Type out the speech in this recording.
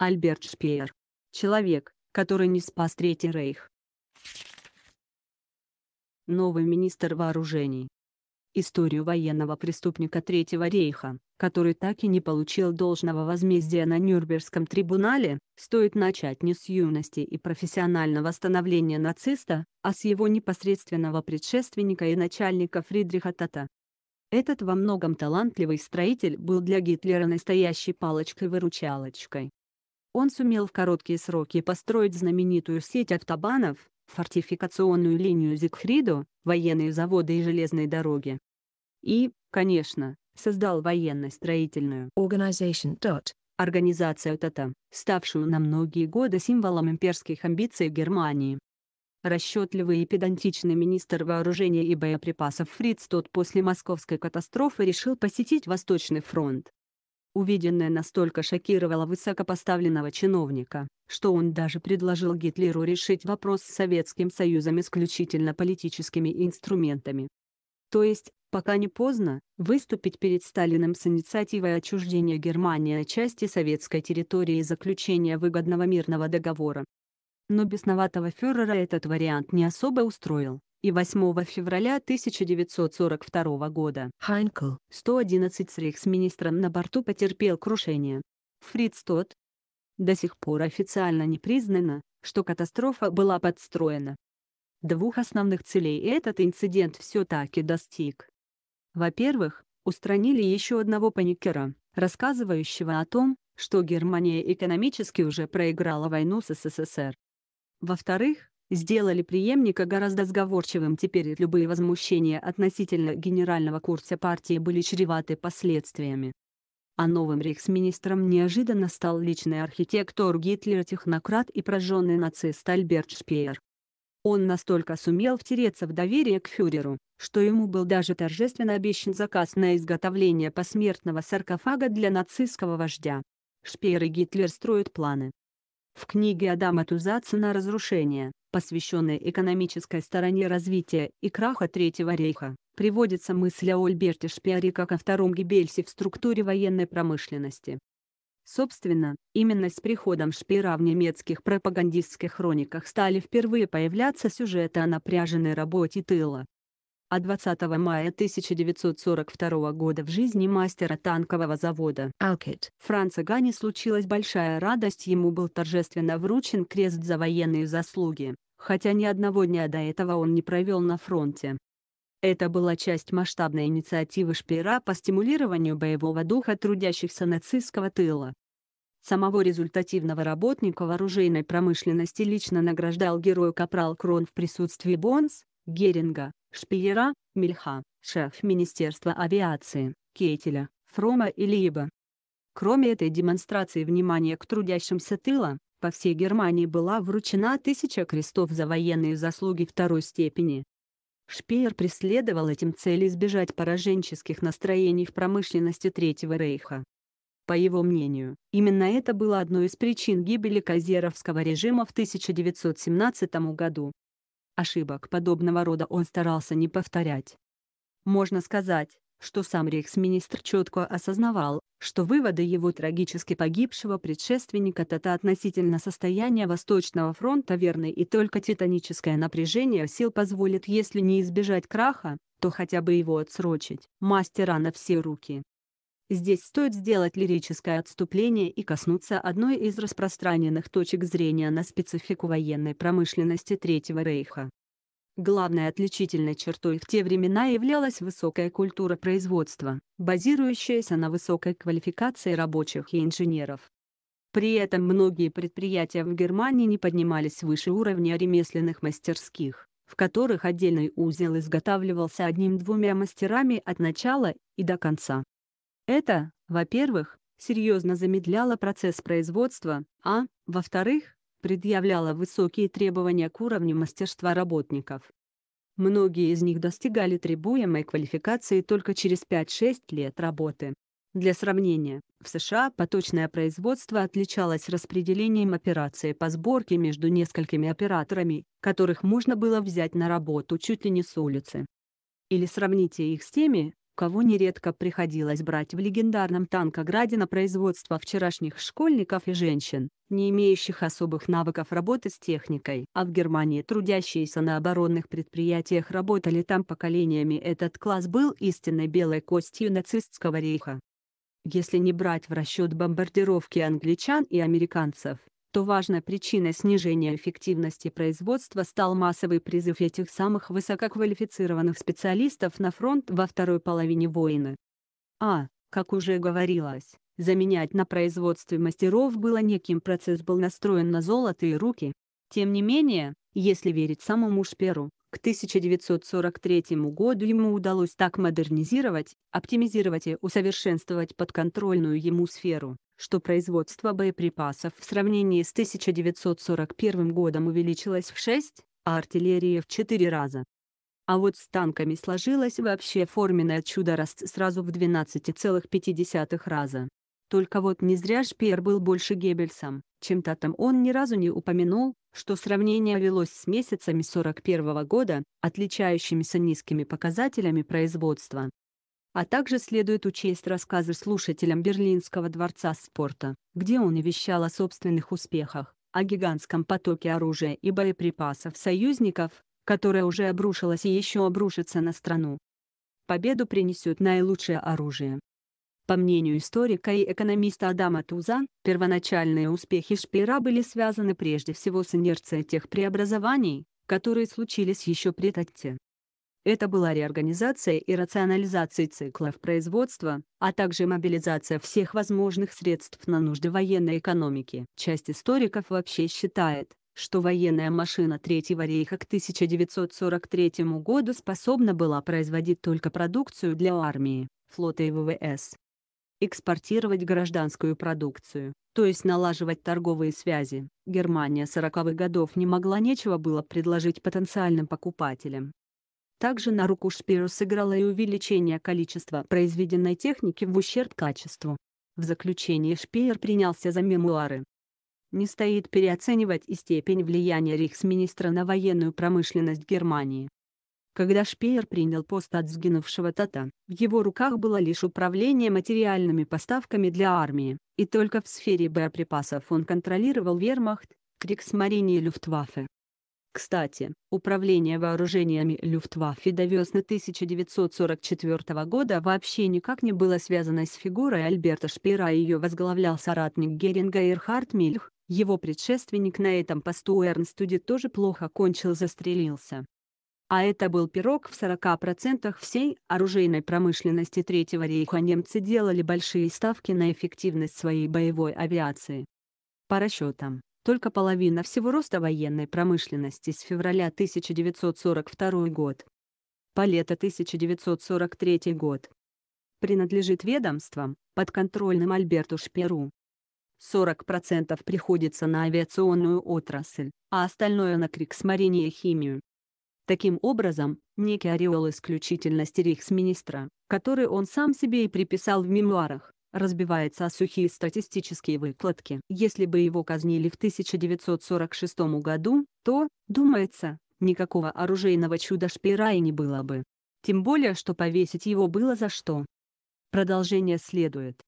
Альберт Шпеер. Человек, который не спас Третий Рейх. Новый министр вооружений. Историю военного преступника Третьего Рейха, который так и не получил должного возмездия на Нюрнбергском трибунале, стоит начать не с юности и профессионального становления нациста, а с его непосредственного предшественника и начальника Фридриха Тата. Этот во многом талантливый строитель был для Гитлера настоящей палочкой-выручалочкой. Он сумел в короткие сроки построить знаменитую сеть автобанов, фортификационную линию Зигфриду, военные заводы и железные дороги. И, конечно, создал военно-строительную организацию ТАТА, ставшую на многие годы символом имперских амбиций Германии. Расчетливый и педантичный министр вооружения и боеприпасов Фриц тот после московской катастрофы решил посетить Восточный фронт. Увиденное настолько шокировало высокопоставленного чиновника, что он даже предложил Гитлеру решить вопрос с Советским Союзом исключительно политическими инструментами. То есть, пока не поздно, выступить перед Сталиным с инициативой отчуждения Германии части советской территории и заключения выгодного мирного договора. Но бесноватого фюрера этот вариант не особо устроил и 8 февраля 1942 года Хайнкл 111 с рейхсминистром на борту потерпел крушение. Фриц Тот. До сих пор официально не признано, что катастрофа была подстроена. Двух основных целей этот инцидент все-таки достиг. Во-первых, устранили еще одного паникера, рассказывающего о том, что Германия экономически уже проиграла войну с СССР. Во-вторых, сделали преемника гораздо сговорчивым. Теперь любые возмущения относительно генерального курса партии были чреваты последствиями. А новым рейхсминистром неожиданно стал личный архитектор Гитлера-технократ и прожженный нацист Альберт Шпеер. Он настолько сумел втереться в доверие к фюреру, что ему был даже торжественно обещан заказ на изготовление посмертного саркофага для нацистского вождя. Шпеер и Гитлер строят планы, в книге Адама Тузацина «Разрушение», посвященной экономической стороне развития и краха Третьего рейха, приводится мысль о Ольберте Шпиаре как о втором Геббельсе в структуре военной промышленности. Собственно, именно с приходом Шпира в немецких пропагандистских хрониках стали впервые появляться сюжеты о напряженной работе тыла, а 20 мая 1942 года в жизни мастера танкового завода Алкет. Франца Гани случилась большая радость ему был торжественно вручен крест за военные заслуги, хотя ни одного дня до этого он не провел на фронте. Это была часть масштабной инициативы Шпира по стимулированию боевого духа трудящихся нацистского тыла. Самого результативного работника в оружейной промышленности лично награждал герой Капрал Крон в присутствии Бонс, Геринга, Шпиера, Мельха, шеф Министерства авиации, Кейтеля, Фрома и Либа. Кроме этой демонстрации внимания к трудящимся тыла, по всей Германии была вручена тысяча крестов за военные заслуги второй степени. Шпеер преследовал этим цель избежать пораженческих настроений в промышленности Третьего Рейха. По его мнению, именно это было одной из причин гибели Казеровского режима в 1917 году. Ошибок подобного рода он старался не повторять. Можно сказать, что сам рейхсминистр четко осознавал, что выводы его трагически погибшего предшественника Тата относительно состояния Восточного фронта верны и только титаническое напряжение сил позволит если не избежать краха, то хотя бы его отсрочить. Мастера на все руки. Здесь стоит сделать лирическое отступление и коснуться одной из распространенных точек зрения на специфику военной промышленности Третьего Рейха. Главной отличительной чертой в те времена являлась высокая культура производства, базирующаяся на высокой квалификации рабочих и инженеров. При этом многие предприятия в Германии не поднимались выше уровня ремесленных мастерских, в которых отдельный узел изготавливался одним-двумя мастерами от начала и до конца. Это, во-первых, серьезно замедляло процесс производства, а, во-вторых, предъявляло высокие требования к уровню мастерства работников. Многие из них достигали требуемой квалификации только через 5-6 лет работы. Для сравнения, в США поточное производство отличалось распределением операции по сборке между несколькими операторами, которых можно было взять на работу чуть ли не с улицы. Или сравните их с теми, кого нередко приходилось брать в легендарном танкограде на производство вчерашних школьников и женщин, не имеющих особых навыков работы с техникой. А в Германии трудящиеся на оборонных предприятиях работали там поколениями. Этот класс был истинной белой костью нацистского рейха. Если не брать в расчет бомбардировки англичан и американцев, то важной причиной снижения эффективности производства стал массовый призыв этих самых высококвалифицированных специалистов на фронт во второй половине войны. А, как уже говорилось, заменять на производстве мастеров было неким процесс был настроен на золотые руки. Тем не менее, если верить самому Шперу, к 1943 году ему удалось так модернизировать, оптимизировать и усовершенствовать подконтрольную ему сферу, что производство боеприпасов в сравнении с 1941 годом увеличилось в 6, а артиллерия в 4 раза. А вот с танками сложилось вообще форменное чудо-рост сразу в 12,5 раза. Только вот не зря Шпеер был больше Геббельсом, чем Татом он ни разу не упомянул, что сравнение велось с месяцами 41 года, отличающимися низкими показателями производства. А также следует учесть рассказы слушателям Берлинского дворца спорта, где он и вещал о собственных успехах, о гигантском потоке оружия и боеприпасов союзников, которое уже обрушилось и еще обрушится на страну. Победу принесет наилучшее оружие. По мнению историка и экономиста Адама Туза, первоначальные успехи Шпира были связаны прежде всего с инерцией тех преобразований, которые случились еще при Татте. Это была реорганизация и рационализация циклов производства, а также мобилизация всех возможных средств на нужды военной экономики. Часть историков вообще считает, что военная машина Третьего рейха к 1943 году способна была производить только продукцию для армии, флота и ВВС. Экспортировать гражданскую продукцию, то есть налаживать торговые связи, Германия 40-х годов не могла нечего было предложить потенциальным покупателям. Также на руку Шпиру сыграло и увеличение количества произведенной техники в ущерб качеству. В заключение Шпиер принялся за мемуары. Не стоит переоценивать и степень влияния рейхсминистра на военную промышленность Германии. Когда Шпеер принял пост от сгинувшего Тата, в его руках было лишь управление материальными поставками для армии, и только в сфере боеприпасов он контролировал вермахт, Криксмарине и Люфтваффе. Кстати, Управление вооружениями Люфтваффе до весны 1944 года вообще никак не было связано с фигурой Альберта Шпира и а ее возглавлял соратник Геринга Эрхард Мильх, его предшественник на этом посту Эрнстуди тоже плохо кончил застрелился. А это был пирог в 40% всей оружейной промышленности Третьего рейха немцы делали большие ставки на эффективность своей боевой авиации. По расчетам, только половина всего роста военной промышленности с февраля 1942 год по лето 1943 год. Принадлежит ведомствам, подконтрольным Альберту Шперу. 40% приходится на авиационную отрасль, а остальное на Криксмарине и химию. Таким образом, некий ореол исключительности рейхсминистра, который он сам себе и приписал в мемуарах, разбивается о сухие статистические выкладки. Если бы его казнили в 1946 году, то, думается, никакого оружейного чуда-шпира и не было бы. Тем более, что повесить его было за что. Продолжение следует.